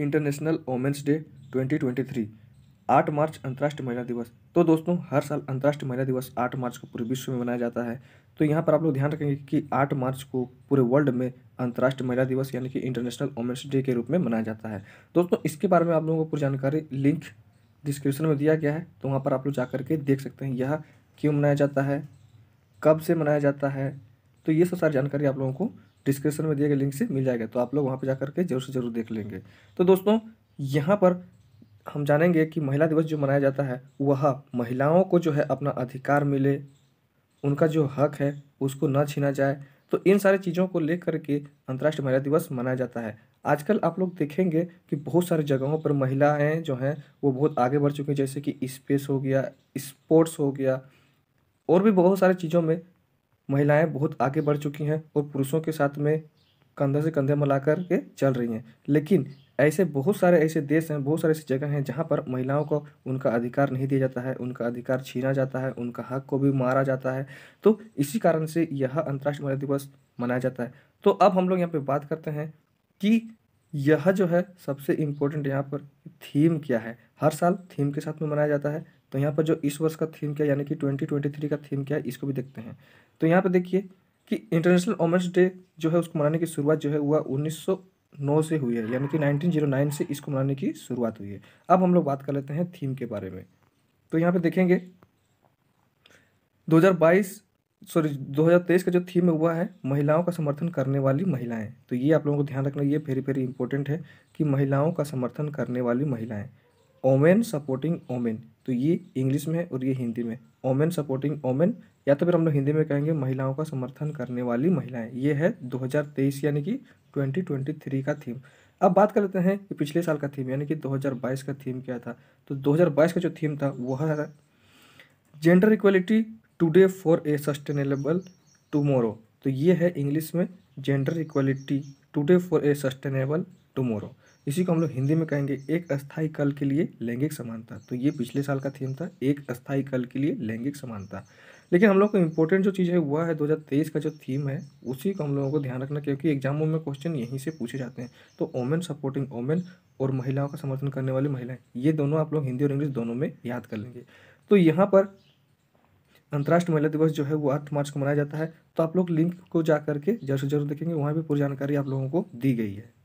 international women's day 2023 8 मार्च अंतर्राष्ट्रीय महिला दिवस तो दोस्तों हर साल अंतर्राष्ट्रीय महिला दिवस 8 मार्च को पूरे विश्व में मनाया जाता है तो यहाँ पर आप लोग ध्यान रखेंगे कि 8 मार्च को पूरे वर्ल्ड में अंतर्राष्ट्रीय महिला दिवस यानी कि इंटरनेशनल वोमेंस डे के रूप में मनाया जाता है दोस्तों इसके बारे में आप लोगों को पूरी जानकारी लिंक डिस्क्रिप्शन में दिया गया है तो वहाँ पर आप लोग जा के देख सकते हैं यह क्यों मनाया जाता है कब से मनाया जाता है तो ये सब सारी जानकारी आप लोगों को डिस्क्रिप्शन में दिए गए लिंक से मिल जाएगा तो आप लोग वहाँ पर जा करके जरूर से जरूर देख लेंगे तो दोस्तों यहाँ पर हम जानेंगे कि महिला दिवस जो मनाया जाता है वह महिलाओं को जो है अपना अधिकार मिले उनका जो हक है उसको न छीना जाए तो इन सारी चीज़ों को लेकर के अंतर्राष्ट्रीय महिला दिवस मनाया जाता है आजकल आप लोग देखेंगे कि बहुत सारी जगहों पर महिलाएं जो हैं वो बहुत आगे बढ़ चुकी हैं जैसे कि स्पेस हो गया स्पोर्ट्स हो गया और भी बहुत सारी चीज़ों में महिलाएं बहुत आगे बढ़ चुकी हैं और पुरुषों के साथ में कंधे से कंधे मिला कर के चल रही हैं लेकिन ऐसे बहुत सारे ऐसे देश हैं बहुत सारे ऐसी जगह हैं जहाँ पर महिलाओं को उनका अधिकार नहीं दिया जाता है उनका अधिकार छीना जाता है उनका हक को भी मारा जाता है तो इसी कारण से यह अंतर्राष्ट्रीय महिला दिवस मनाया जाता है तो अब हम लोग यहाँ पर बात करते हैं कि यह जो है सबसे इम्पोर्टेंट यहाँ पर थीम क्या है हर साल थीम के साथ में मनाया जाता है तो यहाँ पर जो इस वर्ष का थीम क्या यानी कि ट्वेंटी ट्वेंटी थ्री का थीम क्या है इसको भी देखते हैं तो यहाँ पर देखिए कि इंटरनेशनल वोमेंस डे जो है उसको मनाने की शुरुआत जो है वह उन्नीस नौ से हुई है यानी कि 1909 से इसको मनाने की शुरुआत हुई है अब हम लोग बात कर लेते हैं थीम के बारे में तो यहाँ पे देखेंगे बाईस सॉरी 2023 का जो थीम हुआ है महिलाओं का समर्थन करने वाली महिलाएं तो ये आप लोगों को ध्यान रखना ये फेरी फेरी इंपॉर्टेंट है कि महिलाओं का समर्थन करने वाली महिलाएं ओमेन सपोर्टिंग ओमेन तो ये इंग्लिश में है और ये हिंदी में ओमेन सपोर्टिंग ओमेन या तो फिर हम लोग हिंदी में कहेंगे महिलाओं का समर्थन करने वाली महिलाएं ये है 2023 यानी कि 2023 का थीम अब बात कर लेते हैं कि पिछले साल का थीम यानी कि 2022 का थीम क्या था तो 2022 का जो थीम था वह है gender equality today for a sustainable tomorrow तो ये है इंग्लिश में gender equality today for a sustainable tomorrow इसी को हम लोग हिंदी में कहेंगे एक अस्थाई कल के लिए लैंगिक समानता तो ये पिछले साल का थीम था एक अस्थाई कल के लिए लैंगिक समानता लेकिन हम लोग को इम्पोर्टेंट जो चीज़ है वह है 2023 का जो थीम है उसी को हम लोगों को ध्यान रखना क्योंकि एग्जामों में क्वेश्चन यहीं से पूछे जाते हैं तो ओमेन सपोर्टिंग ओमेन और महिलाओं का समर्थन करने वाली महिलाएं ये दोनों आप लोग हिंदी और इंग्लिश दोनों में याद कर लेंगे तो यहाँ पर अंतर्राष्ट्रीय महिला दिवस जो है वो आठ मार्च को मनाया जाता है तो आप लोग लिंक को जा करके जरूर जरूर देखेंगे वहाँ भी पूरी जानकारी आप लोगों को दी गई है